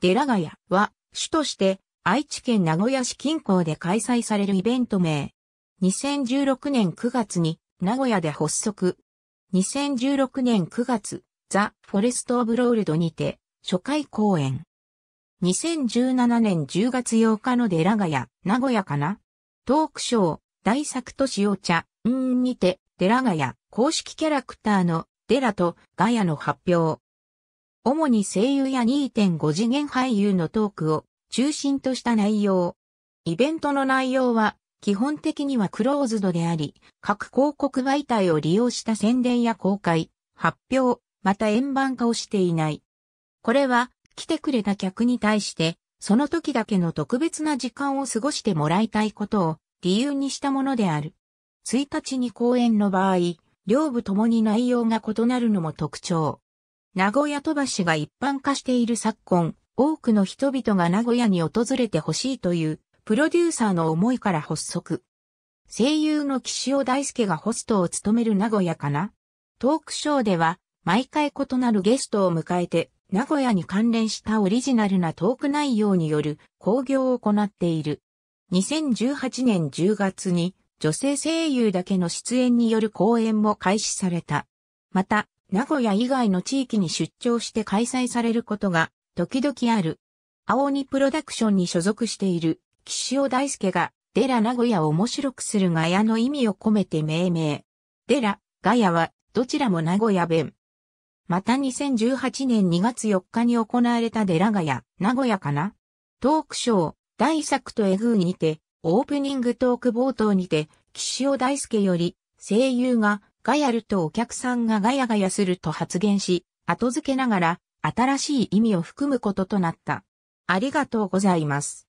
デラガヤは、主として、愛知県名古屋市近郊で開催されるイベント名。2016年9月に、名古屋で発足。2016年9月、ザ・フォレスト・オブ・ロールドにて、初回公演。2017年10月8日のデラガヤ、名古屋かなトークショー、大作と市。お茶、うーんにて、デラガヤ、公式キャラクターのデラとガヤの発表。主に声優や2.5次元俳優のトークを中心とした内容。イベントの内容は基本的にはクローズドであり、各広告媒体を利用した宣伝や公開、発表、また円盤化をしていない。これは来てくれた客に対して、その時だけの特別な時間を過ごしてもらいたいことを理由にしたものである。1日に公演の場合、両部ともに内容が異なるのも特徴。名古屋飛ばしが一般化している昨今、多くの人々が名古屋に訪れてほしいという、プロデューサーの思いから発足。声優の岸尾大輔がホストを務める名古屋かなトークショーでは、毎回異なるゲストを迎えて、名古屋に関連したオリジナルなトーク内容による興行を行っている。2018年10月に女性声優だけの出演による公演も開始された。また、名古屋以外の地域に出張して開催されることが時々ある。青鬼プロダクションに所属している岸尾大輔がデラ名古屋を面白くするガヤの意味を込めて命名。デラ、ガヤはどちらも名古屋弁。また2018年2月4日に行われたデラガヤ、名古屋かなトークショー、大作とエグーにて、オープニングトーク冒頭にて、岸尾大輔より、声優ががやるとお客さんがガヤガヤすると発言し、後付けながら新しい意味を含むこととなった。ありがとうございます。